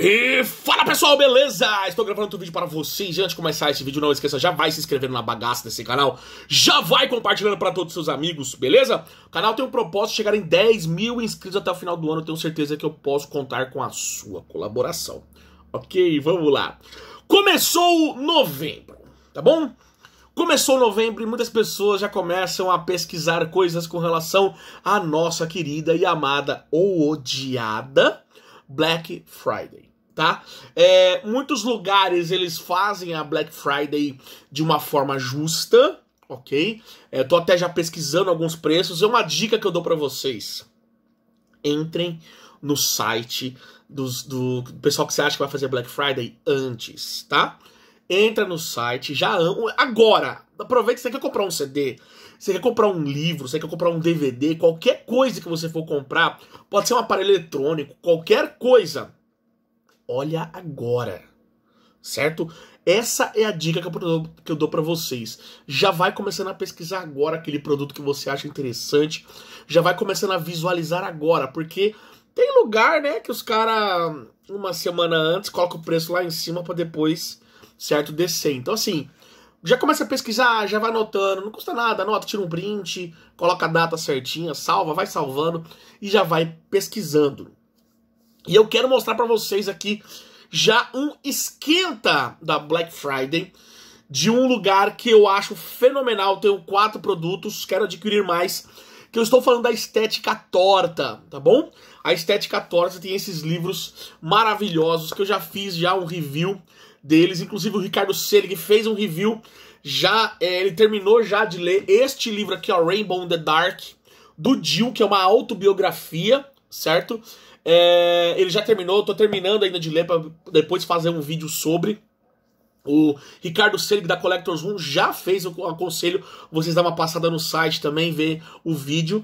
E fala pessoal, beleza? Estou gravando outro vídeo para vocês. E antes de começar esse vídeo, não esqueça, já vai se inscrevendo na bagaça desse canal. Já vai compartilhando para todos os seus amigos, beleza? O canal tem um propósito de chegar em 10 mil inscritos até o final do ano. tenho certeza que eu posso contar com a sua colaboração. Ok, vamos lá. Começou novembro, tá bom? Começou novembro e muitas pessoas já começam a pesquisar coisas com relação à nossa querida e amada ou odiada Black Friday. Tá? É, muitos lugares eles fazem a Black Friday de uma forma justa, ok? É, eu tô até já pesquisando alguns preços. É uma dica que eu dou para vocês. Entrem no site dos, do pessoal que você acha que vai fazer Black Friday antes, tá? Entra no site já agora. Aproveita, você quer comprar um CD, você quer comprar um livro, você quer comprar um DVD, qualquer coisa que você for comprar, pode ser um aparelho eletrônico, qualquer coisa. Olha agora. Certo? Essa é a dica que eu dou para vocês. Já vai começando a pesquisar agora aquele produto que você acha interessante. Já vai começando a visualizar agora, porque tem lugar, né, que os caras uma semana antes colocam o preço lá em cima para depois, certo, descer. Então assim, já começa a pesquisar, já vai anotando, não custa nada, anota, tira um print, coloca a data certinha, salva, vai salvando e já vai pesquisando. E eu quero mostrar para vocês aqui já um esquenta da Black Friday de um lugar que eu acho fenomenal, tenho quatro produtos, quero adquirir mais, que eu estou falando da Estética Torta, tá bom? A Estética Torta tem esses livros maravilhosos que eu já fiz já um review deles. Inclusive o Ricardo Selig fez um review, já é, ele terminou já de ler este livro aqui, ó, Rainbow in the Dark, do Jill, que é uma autobiografia, certo? É, ele já terminou, estou terminando ainda de ler para depois fazer um vídeo sobre. O Ricardo Selig da Collectors Room já fez, eu aconselho vocês dar uma passada no site também, ver o vídeo.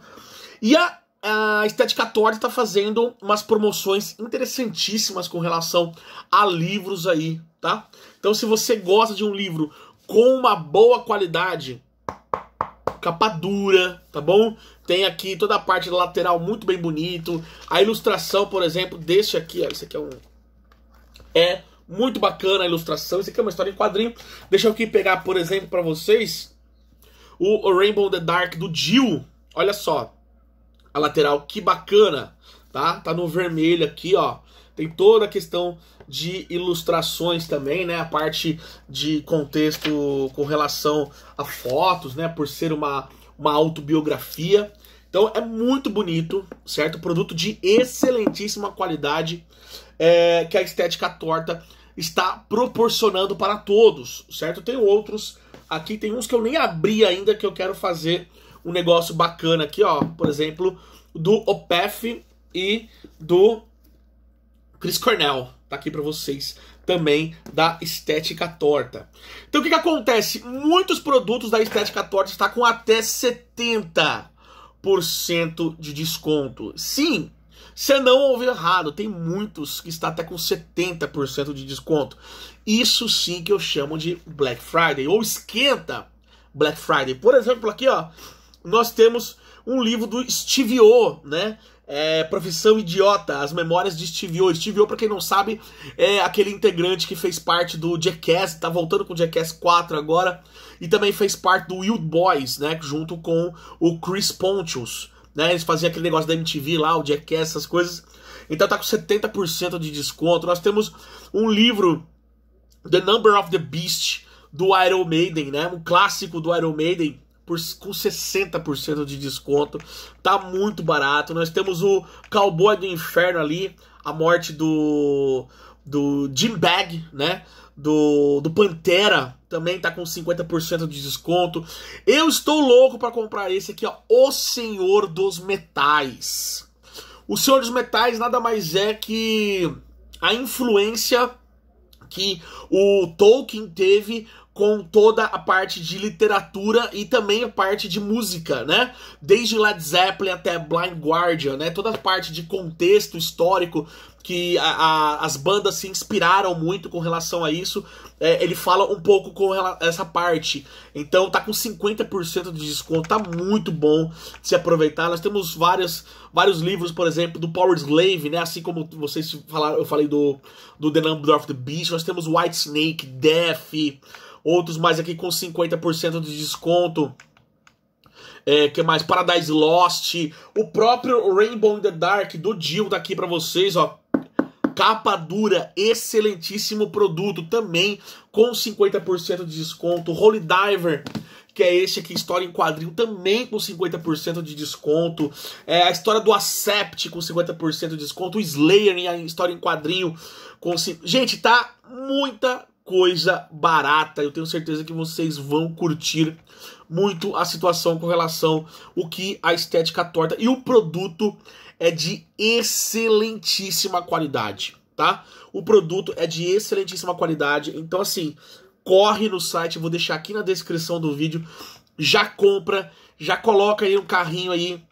E a a Estética Torta está fazendo umas promoções interessantíssimas com relação a livros aí, tá? Então, se você gosta de um livro com uma boa qualidade, capa dura, tá bom? Tem aqui toda a parte lateral muito bem bonito. A ilustração, por exemplo, deste aqui, ó, esse aqui é um é muito bacana a ilustração. Esse aqui é uma história em quadrinho. Deixa eu aqui pegar, por exemplo, para vocês o Rainbow the Dark do Jill. Olha só, a lateral, que bacana, tá? Tá no vermelho aqui, ó. Tem toda a questão de ilustrações também, né? A parte de contexto com relação a fotos, né? Por ser uma, uma autobiografia. Então é muito bonito, certo? Produto de excelentíssima qualidade é, que a estética torta está proporcionando para todos, certo? Tem outros aqui, tem uns que eu nem abri ainda que eu quero fazer um negócio bacana aqui, ó, por exemplo, do OPEF e do Chris Cornell. Tá aqui para vocês também da estética torta. Então o que, que acontece? Muitos produtos da estética torta está com até 70% de desconto. Sim, você não ouviu errado, tem muitos que está até com 70% de desconto. Isso sim que eu chamo de Black Friday ou esquenta Black Friday. Por exemplo, aqui, ó, nós temos um livro do Steve O, né? É, Profissão Idiota, as memórias de Steve O. Steve O, pra quem não sabe, é aquele integrante que fez parte do Jackass, tá voltando com o Jackass 4 agora, e também fez parte do Wild Boys, né? Junto com o Chris Pontius, né? Eles faziam aquele negócio da MTV lá, o Jackass, essas coisas. Então tá com 70% de desconto. Nós temos um livro, The Number of the Beast, do Iron Maiden, né? Um clássico do Iron Maiden por, com 60% de desconto. Tá muito barato. Nós temos o Cowboy do Inferno ali, a morte do do Jim Bag, né? Do, do Pantera também tá com 50% de desconto. Eu estou louco para comprar esse aqui, ó, O Senhor dos Metais. O Senhor dos Metais nada mais é que a influência que o Tolkien teve com toda a parte de literatura e também a parte de música, né? Desde Led Zeppelin até Blind Guardian, né? Toda a parte de contexto histórico que a, a, as bandas se inspiraram muito com relação a isso. É, ele fala um pouco com essa parte. Então tá com 50% de desconto, tá muito bom se aproveitar. Nós temos várias, vários livros, por exemplo, do Power Slave, né? Assim como vocês falaram, eu falei do, do The Number of the Beast, nós temos White Snake, Death, outros mais aqui com 50% de desconto. É, que mais? Paradise Lost, o próprio Rainbow in the Dark do Jill tá aqui para vocês, ó. Capa dura, excelentíssimo produto também, com 50% de desconto. Holy Diver, que é este aqui, história em quadrinho, também com 50% de desconto. É, a história do Acept com 50% de desconto. O Slayer, a história em quadrinho. Com... Gente, tá muita coisa barata. Eu tenho certeza que vocês vão curtir muito a situação com relação o que a estética torta e o produto é de excelentíssima qualidade, tá? O produto é de excelentíssima qualidade, então assim, corre no site, vou deixar aqui na descrição do vídeo, já compra, já coloca aí um carrinho aí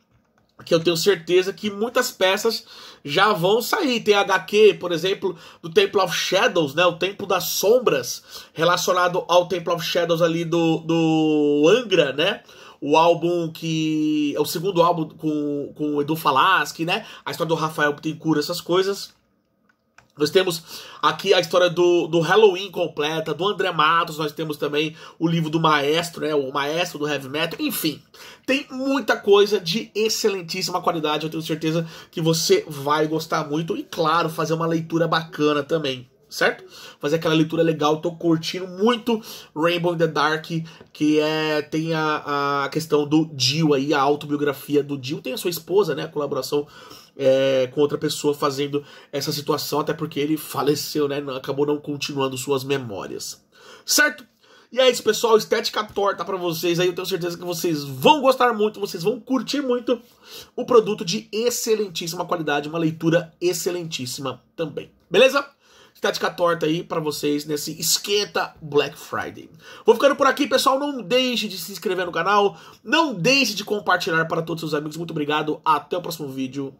que eu tenho certeza que muitas peças já vão sair. Tem HQ, por exemplo, do Temple of Shadows, né? O Templo das Sombras, relacionado ao Temple of Shadows ali do, do Angra, né? O álbum que. É o segundo álbum com, com o Edu Falaschi, né? A história do Rafael que tem cura essas coisas. Nós temos aqui a história do, do Halloween completa, do André Matos, nós temos também o livro do Maestro, né, o Maestro do Heavy Metal, enfim. Tem muita coisa de excelentíssima qualidade, eu tenho certeza que você vai gostar muito e, claro, fazer uma leitura bacana também certo? Fazer aquela leitura legal, tô curtindo muito Rainbow in the Dark, que é tem a, a questão do Jill aí, a autobiografia do Jill, tem a sua esposa, né, a colaboração é, com outra pessoa fazendo essa situação, até porque ele faleceu, né, acabou não continuando suas memórias. Certo? E é isso, pessoal. Estética torta para vocês aí. Eu tenho certeza que vocês vão gostar muito, vocês vão curtir muito o produto de excelentíssima qualidade, uma leitura excelentíssima também. Beleza? Tática torta aí para vocês nesse esquenta Black Friday. Vou ficando por aqui, pessoal. Não deixe de se inscrever no canal, não deixe de compartilhar para todos os seus amigos. Muito obrigado, até o próximo vídeo.